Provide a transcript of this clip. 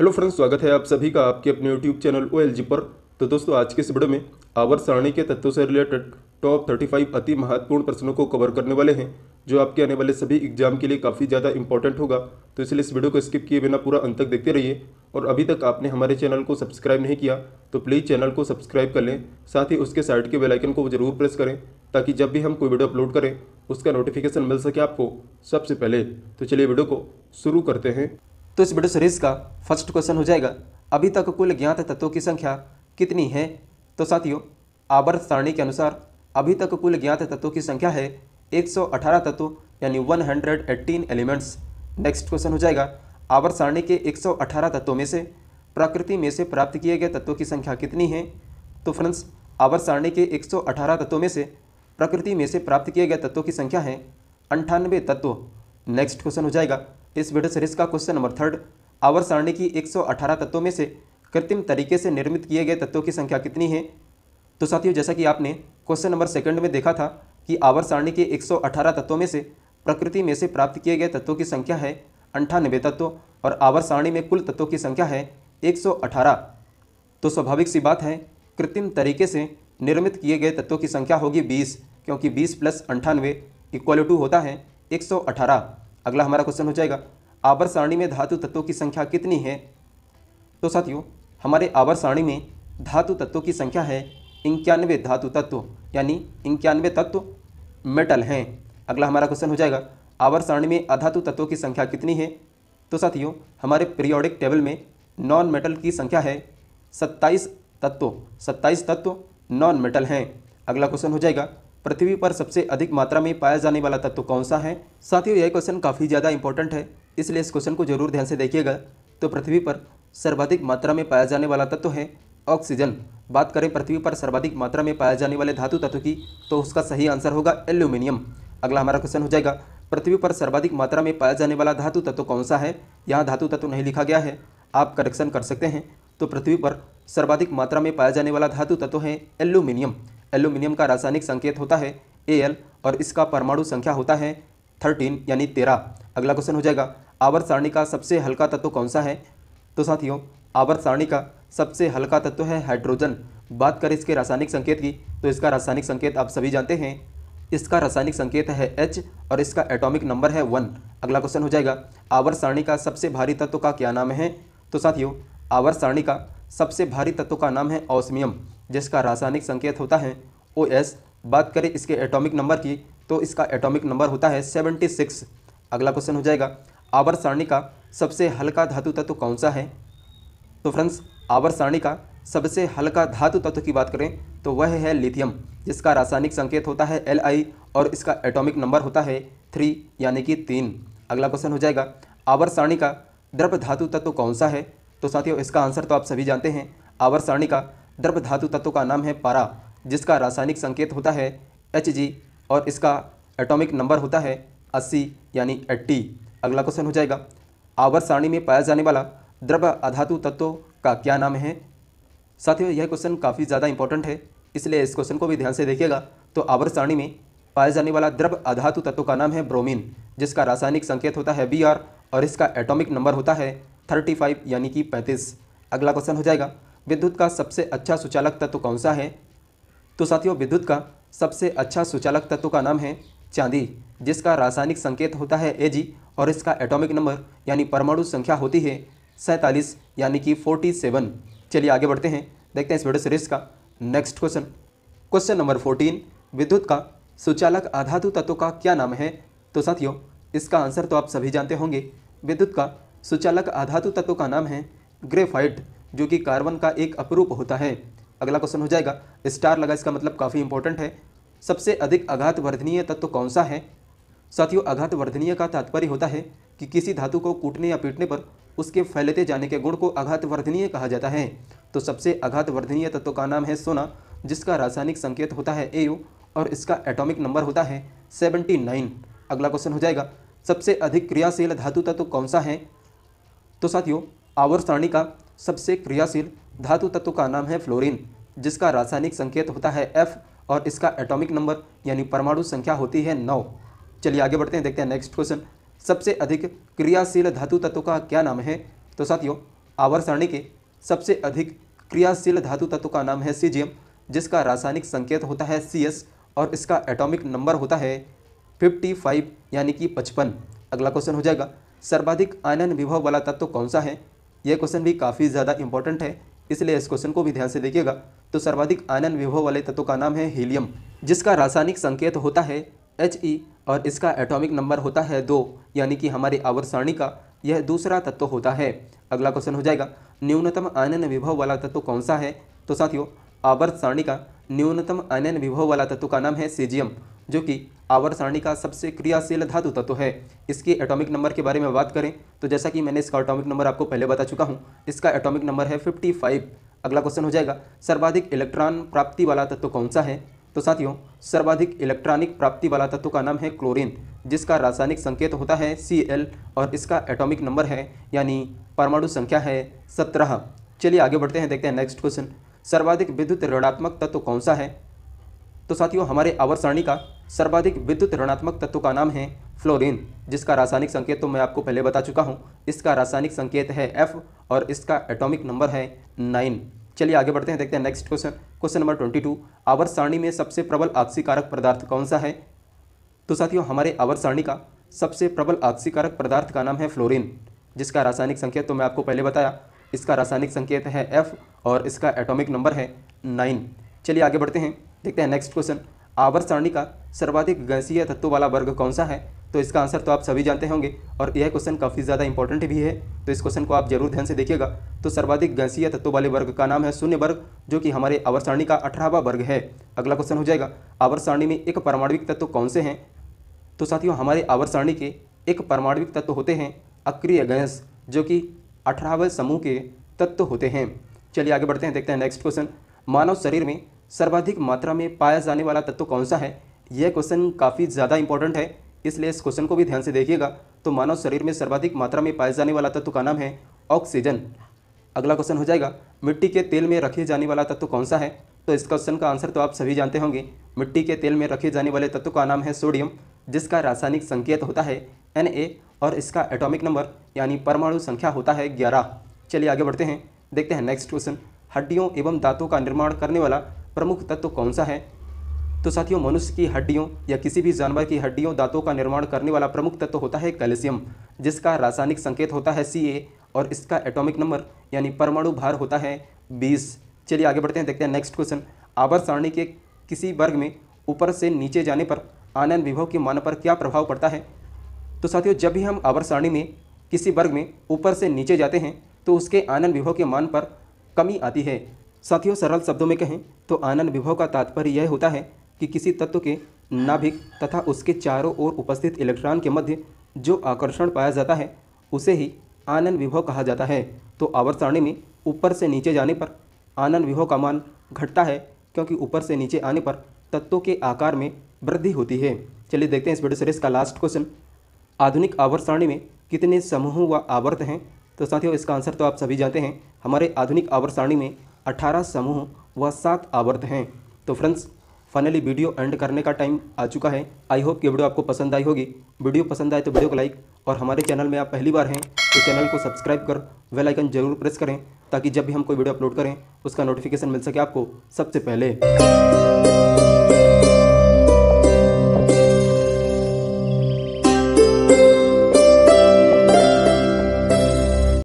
hello friends स्वागत है आप सभी का आपके अपने यूट्यूब चैनल ओ पर तो दोस्तों आज के इस वीडियो में आवर सारणी के तत्वों से रिलेटेड टॉप 35 अति महत्वपूर्ण प्रश्नों को कवर करने वाले हैं जो आपके आने वाले सभी एग्जाम के लिए काफ़ी ज़्यादा इंपॉर्टेंट होगा तो इसलिए इस वीडियो को स्किप किए बिना पूरा अंत तक देखते रहिए और अभी तक आपने हमारे चैनल को सब्सक्राइब नहीं किया तो प्लीज़ चैनल को सब्सक्राइब कर लें साथ ही उसके साइड के बेलाइकन को जरूर प्रेस करें ताकि जब भी हम कोई वीडियो अपलोड करें उसका नोटिफिकेशन मिल सके आपको सबसे पहले तो चलिए वीडियो को शुरू करते हैं तो इस वीडियो सीरीज़ का फर्स्ट क्वेश्चन हो जाएगा अभी तक कुल ज्ञात तत्वों की संख्या कितनी है तो साथियों आवर्त सारणी के अनुसार अभी तक कुल ज्ञात तत्वों की संख्या है 118 तत्व यानी 118 एलिमेंट्स नेक्स्ट क्वेश्चन हो जाएगा आवर्त सारणी के 118 तत्वों में से प्रकृति में से प्राप्त किए गए तत्वों की संख्या कितनी है तो फ्रेंड्स आवर्त सारणी के 118 तत्वों में से प्रकृति में से प्राप्त किए गए तत्वों की संख्या है अंठानवे तत्व नेक्स्ट क्वेश्चन हो जाएगा इस वीडियो सीरीज का क्वेश्चन नंबर थर्ड आवर सारणी की 118 तत्वों में से कृत्रिम तरीके से निर्मित किए गए तत्वों की संख्या कितनी है तो साथियों जैसा कि आपने क्वेश्चन नंबर सेकंड में देखा था कि आवर सारणी के 118 तत्वों में से प्रकृति में से प्राप्त किए गए तत्वों की संख्या है अंठानबे तत्व और आवर सारणी में कुल तत्वों की संख्या है 118 तो स्वाभाविक सी बात है कृत्रिम तरीके से निर्मित किए गए तत्वों की संख्या होगी 20 क्योंकि 20 प्लस अंठानवे इक्वल टू होता है एक अगला हमारा क्वेश्चन हो जाएगा आवर सारणी में धातु तत्वों की संख्या कितनी है तो साथियों हमारे आवर सारणी में धातु तत्वों की संख्या है इक्यानवे धातु तत्व यानी इक्यानवे तत्व मेटल हैं अगला हमारा क्वेश्चन हो जाएगा आवर सारणी में अधातु तत्वों की संख्या कितनी है तो साथियों हमारे पीरियोडिक टेबल में नॉन मेटल की संख्या है सत्ताईस तत्व सत्ताईस तत्व नॉन मेटल हैं अगला क्वेश्चन हो जाएगा पृथ्वी पर सबसे अधिक मात्रा में पाया जाने वाला तत्व तो कौन सा है साथियों यह क्वेश्चन काफ़ी ज़्यादा इंपॉर्टेंट है इसलिए इस क्वेश्चन को जरूर ध्यान से देखिएगा तो पृथ्वी पर सर्वाधिक मात्रा में पाया जाने वाला तत्व तो है ऑक्सीजन बात करें पृथ्वी पर सर्वाधिक मात्रा में पाए जाने वाले धातु तत्व की तो उसका सही आंसर होगा एल्यूमिनियम अगला हमारा क्वेश्चन हो जाएगा पृथ्वी पर सर्वाधिक मात्रा में पाया जाने वाला धातु तत्व कौन सा है यहाँ धातु तत्व नहीं लिखा गया है आप करेक्शन कर सकते हैं तो पृथ्वी पर सर्वाधिक मात्रा में पाया जाने वाला धातु तत्व है एल्यूमिनियम एल्यूमिनियम का रासायनिक संकेत होता है ए और इसका परमाणु संख्या होता है थर्टीन यानी तेरह अगला क्वेश्चन हो जाएगा आवर्त सारणी का सबसे हल्का तत्व कौन सा है तो साथियों आवर्त सारणी का सबसे हल्का तत्व है हाइड्रोजन बात करें इसके रासायनिक संकेत की तो इसका रासायनिक संकेत आप सभी जानते हैं इसका रासायनिक संकेत है एच और इसका एटॉमिक नंबर है वन अगला क्वेश्चन हो जाएगा आवर्त सारणी का सबसे भारी तत्व का क्या नाम है तो साथियों आवर्त सारणी का सबसे भारी तत्व का नाम है औसमियम जिसका रासायनिक संकेत होता है ओ एस बात करें इसके एटॉमिक नंबर की तो इसका एटॉमिक नंबर होता है सेवेंटी सिक्स अगला क्वेश्चन हो जाएगा आवर सारणी का सबसे हल्का धातु तत्व कौन सा है तो फ्रेंड्स आवर सारणी का सबसे हल्का धातु तत्व की बात करें तो वह है लिथियम जिसका रासायनिक संकेत होता है एल आई और इसका एटॉमिक नंबर होता है थ्री यानी कि तीन अगला क्वेश्चन हो जाएगा आवर सारणी का द्रव धातु तत्व कौन सा है तो साथियों इसका आंसर तो आप सभी जानते हैं आवर सारणी का द्रव धातु तत्व का नाम है पारा जिसका रासायनिक संकेत होता है एच और इसका एटॉमिक नंबर होता है अस्सी यानी एट्टी अगला क्वेश्चन हो जाएगा आवर्त सारणी में पाया जाने वाला द्रव अधातु तत्व का क्या नाम है साथियों यह क्वेश्चन काफ़ी ज़्यादा इंपॉर्टेंट है इसलिए इस क्वेश्चन को भी ध्यान से देखिएगा तो आवर्त सारणी में पाया जाने वाला द्रव अधातु तत्व का नाम है ब्रोमीन जिसका रासायनिक संकेत होता है बी और इसका एटॉमिक नंबर होता है थर्टी फाइव यानी कि पैंतीस अगला क्वेश्चन हो जाएगा विद्युत का सबसे अच्छा सुचालक तत्व कौन सा है तो साथियों विद्युत का सबसे अच्छा सुचालक तत्व का नाम है चांदी जिसका रासायनिक संकेत होता है जी और इसका एटॉमिक नंबर यानी परमाणु संख्या होती है सैंतालीस यानी कि फोर्टी सेवन चलिए आगे बढ़ते हैं देखते हैं इस वीडियो सीरीज का next question question number fourteen विद्युत का सुचालक आधातु तत्व का क्या नाम है तो साथियों इसका आंसर तो आप सभी जानते होंगे विद्युत का सुचालक आधातु तत्व का नाम है ग्रेफाइट जो कि कार्बन का एक अपरूप होता है अगला क्वेश्चन हो जाएगा स्टार लगा इसका मतलब काफ़ी इंपॉर्टेंट है सबसे अधिक आघात वर्धनीय तत्व तो कौन सा है साथियों आघात वर्धनीय का तात्पर्य होता है कि किसी धातु को कूटने या पीटने पर उसके फैलते जाने के गुण को आघात वर्धनीय कहा जाता है तो सबसे आघात वर्धनीय तत्व का नाम है सोना जिसका रासायनिक संकेत होता है ए और इसका एटॉमिक नंबर होता है 79 अगला क्वेश्चन हो जाएगा सबसे अधिक क्रियाशील धातु तत्व कौन सा है तो साथियों आवर सारणी का सबसे क्रियाशील धातु तत्व का नाम है फ्लोरीन जिसका रासायनिक संकेत होता है एफ और इसका एटॉमिक नंबर यानी परमाणु संख्या होती है नौ चलिए आगे बढ़ते हैं देखते हैं नेक्स्ट क्वेश्चन सबसे अधिक क्रियाशील धातु तत्व का क्या नाम है तो साथियों आवर सारणी के सबसे अधिक क्रियाशील धातु तत्व का नाम है सी जिसका रासायनिक संकेत होता है सी और इसका एटॉमिक नंबर होता है 55 यानी कि 55 अगला क्वेश्चन हो जाएगा सर्वाधिक आयनन विभव वाला तत्व कौन सा है यह क्वेश्चन भी काफ़ी ज़्यादा इंपॉर्टेंट है इसलिए इस क्वेश्चन को भी ध्यान से देखिएगा तो सर्वाधिक आनंद विभव वाले तत्व का नाम है हीलियम जिसका रासायनिक संकेत होता है एच ई e और इसका एटॉमिक नंबर होता है दो यानी कि हमारी आवर्त सारणी का यह दूसरा तत्व होता है अगला क्वेश्चन हो जाएगा न्यूनतम आनंद विभव वाला तत्व कौन सा है तो साथियों आवर्त सारणी का न्यूनतम आनंद विभव वाला तत्व का नाम है सीजियम जो कि आवर सारणी का सबसे क्रियाशील धातु तत्व तो है इसके एटॉमिक नंबर के बारे में बात करें तो जैसा कि मैंने इसका एटॉमिक नंबर आपको पहले बता चुका हूँ इसका एटॉमिक नंबर है 55 अगला क्वेश्चन हो जाएगा सर्वाधिक इलेक्ट्रॉन प्राप्ति वाला तत्व तो कौन सा है तो साथियों सर्वाधिक इलेक्ट्रॉनिक प्राप्ति वाला तत्व का नाम है क्लोरीन जिसका रासायनिक संकेत होता है सी और इसका एटॉमिक नंबर है यानी परमाणु संख्या है सत्रह चलिए आगे बढ़ते हैं देखते हैं नेक्स्ट क्वेश्चन सर्वाधिक विद्युत ऋणात्मक तत्व कौन सा है तो साथियों हमारे आवर सारणी का सर्वाधिक विद्युत ऋणात्मक तत्व का नाम है फ्लोरीन जिसका रासायनिक संकेत तो मैं आपको पहले बता चुका हूँ इसका रासायनिक संकेत है एफ और इसका एटॉमिक नंबर है नाइन चलिए आगे बढ़ते हैं देखते हैं next question question number twenty two आवर सारणी में सबसे प्रबल आक्सीकारक पदार्थ कौन सा है तो साथियों हमारे आवर सारणी का सबसे प्रबल आक्सीकारक पदार्थ का नाम है फ्लोरीन जिसका रासायनिक संकेत तो मैं आपको पहले बताया इसका रासायनिक संकेत है एफ और इसका एटॉमिक नंबर है नाइन चलिए आगे बढ़ते हैं देखते हैं नेक्स्ट क्वेश्चन आवर्त सारणी का सर्वाधिक गैसीय तत्व वाला वर्ग कौन सा है तो इसका आंसर तो आप सभी जानते होंगे और यह क्वेश्चन काफ़ी ज़्यादा इंपॉर्टेंट भी है तो इस क्वेश्चन को आप जरूर ध्यान से देखिएगा तो सर्वाधिक गैसीय तत्व वाले वर्ग का नाम है शून्य वर्ग जो कि हमारे आवर्त सारणी का अठारहवा वर्ग है अगला क्वेश्चन हो जाएगा आवर्त सारणी में एक परमाणविक तत्व कौन से हैं तो साथियों हमारे आवर्त सारणी के एक परमाणविक तत्व होते हैं अक्रिय गैस जो कि अठारहवें समूह के तत्व होते हैं चलिए आगे बढ़ते हैं देखते हैं नेक्स्ट क्वेश्चन मानव शरीर में सर्वाधिक मात्रा में पाया जाने वाला तत्व कौन सा है यह क्वेश्चन काफ़ी ज़्यादा इंपॉर्टेंट है इसलिए इस क्वेश्चन को भी ध्यान से देखिएगा तो मानव शरीर में सर्वाधिक मात्रा में पाए जाने वाला तत्व का नाम है ऑक्सीजन अगला क्वेश्चन हो जाएगा मिट्टी के तेल में रखे जाने वाला तत्व कौन सा है तो इस क्वेश्चन का आंसर तो आप सभी जानते होंगे मिट्टी के तेल में रखे जाने वाले तत्व का नाम है सोडियम जिसका रासायनिक संकेत होता है एन और इसका एटॉमिक नंबर यानी परमाणु संख्या होता है ग्यारह चलिए आगे बढ़ते हैं देखते हैं नेक्स्ट क्वेश्चन हड्डियों एवं दांतों का निर्माण करने वाला प्रमुख तत्व कौन सा है तो साथियों मनुष्य की हड्डियों या किसी भी जानवर की हड्डियों दांतों का निर्माण करने वाला प्रमुख तत्व होता है कैल्शियम जिसका रासायनिक संकेत होता है सी और इसका एटॉमिक नंबर यानी परमाणु भार होता है बीस चलिए आगे बढ़ते हैं देखते हैं नेक्स्ट क्वेश्चन आवर सारणी के किसी वर्ग में ऊपर से नीचे जाने पर आनंद विभव के मान पर क्या प्रभाव पड़ता है तो साथियों जब भी हम आवर सारणी में किसी वर्ग में ऊपर से नीचे जाते हैं तो उसके आनंद विभव के मान पर कमी आती है साथियों सरल शब्दों में कहें तो आनंद विभव का तात्पर्य यह होता है कि किसी तत्व के नाभिक तथा उसके चारों ओर उपस्थित इलेक्ट्रॉन के मध्य जो आकर्षण पाया जाता है उसे ही आनंद विभव कहा जाता है तो आवर्त सारणी में ऊपर से नीचे जाने पर आनंद विभव का मान घटता है क्योंकि ऊपर से नीचे आने पर तत्वों के आकार में वृद्धि होती है चलिए देखते हैं इस वीडियो सीरीज का लास्ट क्वेश्चन आधुनिक आवर्त सारणी में कितने समूह व आवर्त हैं तो साथियों इसका आंसर तो आप सभी जानते हैं हमारे आधुनिक आवर्त सारणी में अठारह समूह व सात आवर्त हैं तो फ्रेंड्स फाइनली वीडियो एंड करने का टाइम आ चुका है आई होप कि वीडियो आपको पसंद आई होगी वीडियो पसंद आए तो वीडियो को लाइक और हमारे चैनल में आप पहली बार हैं तो चैनल को सब्सक्राइब कर वेल आइकन जरूर प्रेस करें ताकि जब भी हम कोई वीडियो अपलोड करें उसका नोटिफिकेशन मिल सके आपको सबसे पहले